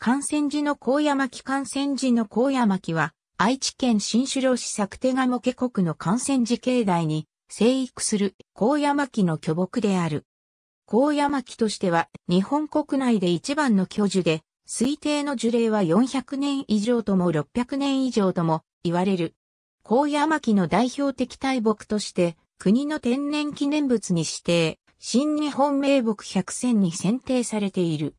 観戦時の高野巻観戦時の高野巻は、愛知県新城市作手賀茂国の観戦時境内に生育する高野巻の巨木である。高野巻としては日本国内で一番の巨樹で、推定の樹齢は400年以上とも600年以上とも言われる。高野巻の代表的大木として、国の天然記念物に指定、新日本名木100選に選定されている。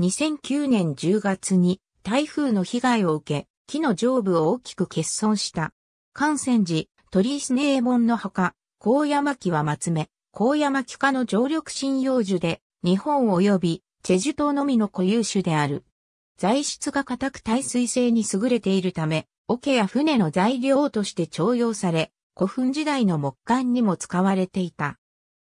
2009年10月に台風の被害を受け、木の上部を大きく欠損した。関泉寺、鳥居根門の墓、高山木は松目、高山木科の常緑針葉樹で、日本及びチェジュ島のみの固有種である。材質が固く耐水性に優れているため、桶や船の材料として徴用され、古墳時代の木管にも使われていた。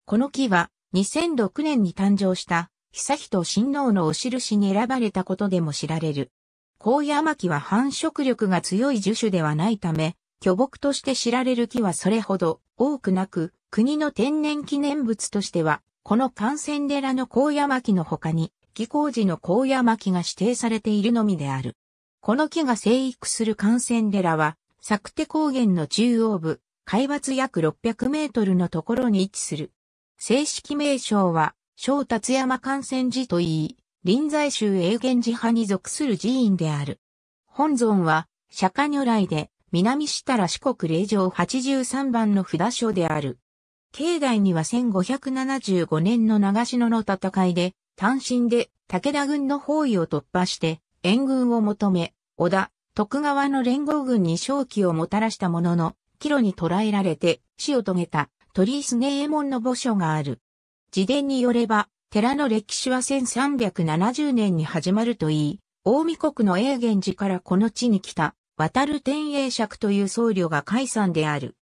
この木は2006年に誕生した久人親王のお印に選ばれたことでも知られる。高野巻は繁殖力が強い樹種ではないため、巨木として知られる木はそれほど多くなく、国の天然記念物としては、この幹線寺の高野巻の他に、木工寺の高野巻が指定されているのみである。この木が生育する幹線寺は、作手高原の中央部、海抜約600メートルのところに位置する。正式名称は、小達山幹線寺といい、臨済宗永源寺派に属する寺院である。本尊は、釈迦如来で、南設楽四国霊場83番の札所である。境内には1575年の長篠の戦いで、単身で武田軍の包囲を突破して、援軍を求め、織田、徳川の連合軍に勝機をもたらしたものの、帰路に捕らえられて死を遂げた鳥居スネエモンの墓所がある。自伝によれば、寺の歴史は1370年に始まるといい、大見国の永元寺からこの地に来た、渡る天栄釈という僧侶が解散である。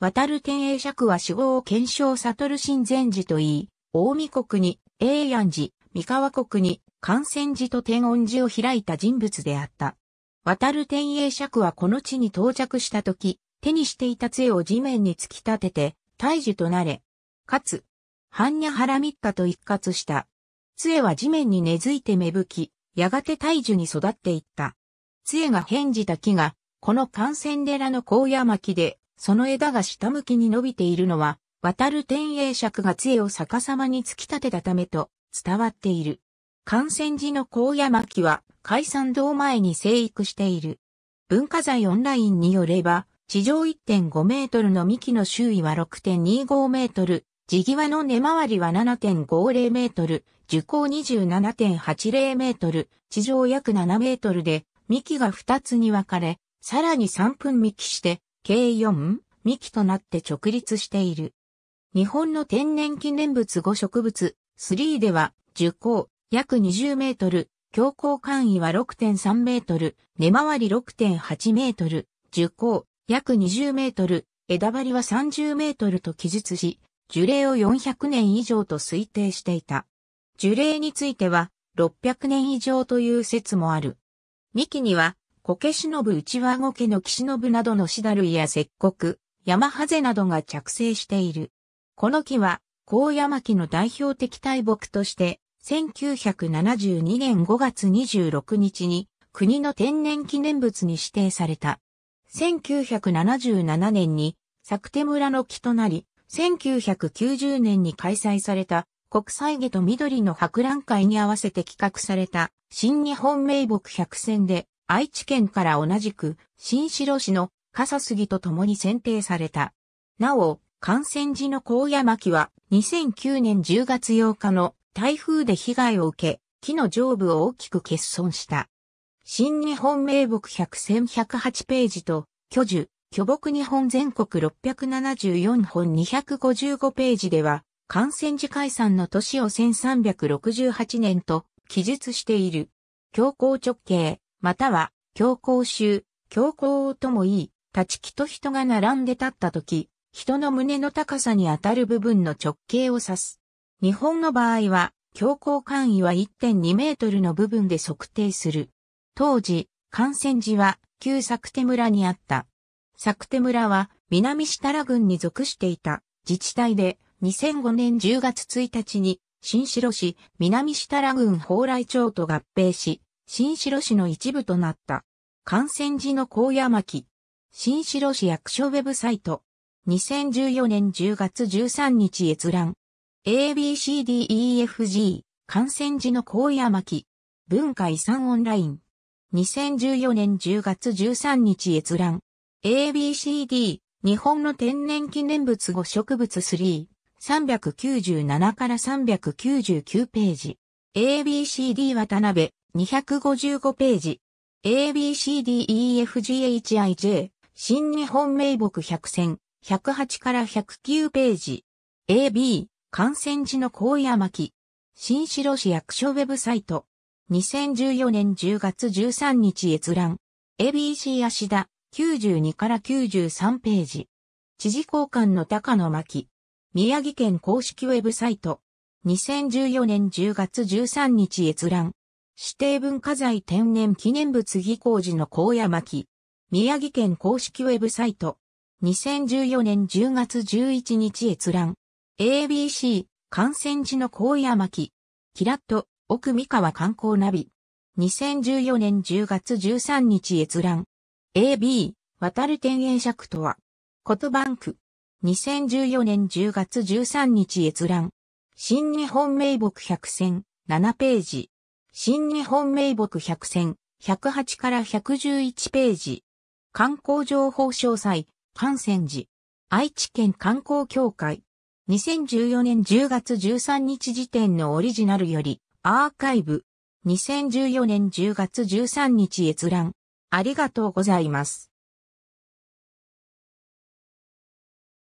渡る天栄釈は死後を検証悟る神前寺といい、大見国に永安寺、三河国に関泉寺と天音寺を開いた人物であった。渡る天栄釈はこの地に到着した時、手にしていた杖を地面に突き立てて、大樹となれ。かつ、ハンニャハラミッカと一括した。杖は地面に根付いて芽吹き、やがて大樹に育っていった。杖が変じた木が、この幹線寺の高野巻で、その枝が下向きに伸びているのは、渡る天栄尺が杖を逆さまに突き立てたためと伝わっている。幹線寺の高野巻は、解散堂前に生育している。文化財オンラインによれば、地上1.5メートルの幹の周囲は6.25メートル、地際の根回りは7.50メートル、樹高27.80メートル、地上約7メートルで、幹が2つに分かれ、さらに3分幹して、計4幹となって直立している。日本の天然記念物5植物、3では、樹高約20メートル、強行間位は6.3メートル、根回り6.8メートル、樹高約20メートル、枝張りは30メートルと記述し、樹齢を400年以上と推定していた。樹齢については600年以上という説もある。幹には、コケ忍ぶ内輪ゴケの岸忍ぶなどのシダ類や石国、山ハゼなどが着生している。この木は、高山木の代表的大木として、1972年5月26日に国の天然記念物に指定された。1977年に作手村の木となり、1990年に開催された国際下と緑の博覧会に合わせて企画された新日本名木百選で愛知県から同じく新城市の笠杉と共に選定された。なお、感染時の高野巻は2009年10月8日の台風で被害を受け、木の上部を大きく欠損した。新日本名木百選108ページと、巨樹、巨木日本全国674本255ページでは、感染時解散の年を1368年と記述している。強行直径、または強行集、強行ともいい、立ち木と人が並んで立った時、人の胸の高さに当たる部分の直径を指す。日本の場合は、強行簡易は1.2メートルの部分で測定する。当時、感染時は旧作手村にあった作手村は南設楽郡に属していた自治体で2005年10月1日に新城市南設楽郡蓬莱町と合併し、新城市の一部となった。感染時の高野巻。新城市役所ウェブサイト。2014年10月13日閲覧。ABCDEFG 感染時の高野巻。文化遺産オンライン。2014年10月13日閲覧。ABCD、日本の天然記念物語植物3、397から399ページ。ABCD 渡辺、255ページ。ABCDEFGHIJ、新日本名木100選、108から109ページ。AB、感染地の高野巻。新城市役所ウェブサイト。2014年10月13日閲覧。ABC 足田。92から93ページ。知事交換の高野巻。宮城県公式ウェブサイト。2014年10月13日閲覧。指定文化財天然記念物技工事の高野巻。宮城県公式ウェブサイト。2014年10月11日閲覧。ABC、感染地の高野巻。キラッと、奥三河観光ナビ。2014年10月13日閲覧。AB、渡る天円尺とは、ことバンク。2014年10月13日閲覧。新日本名木100選、7ページ。新日本名木100選、108から111ページ。観光情報詳細、観戦時。愛知県観光協会。2014年10月13日時点のオリジナルより、アーカイブ。2014年10月13日閲覧。ありがとうございます。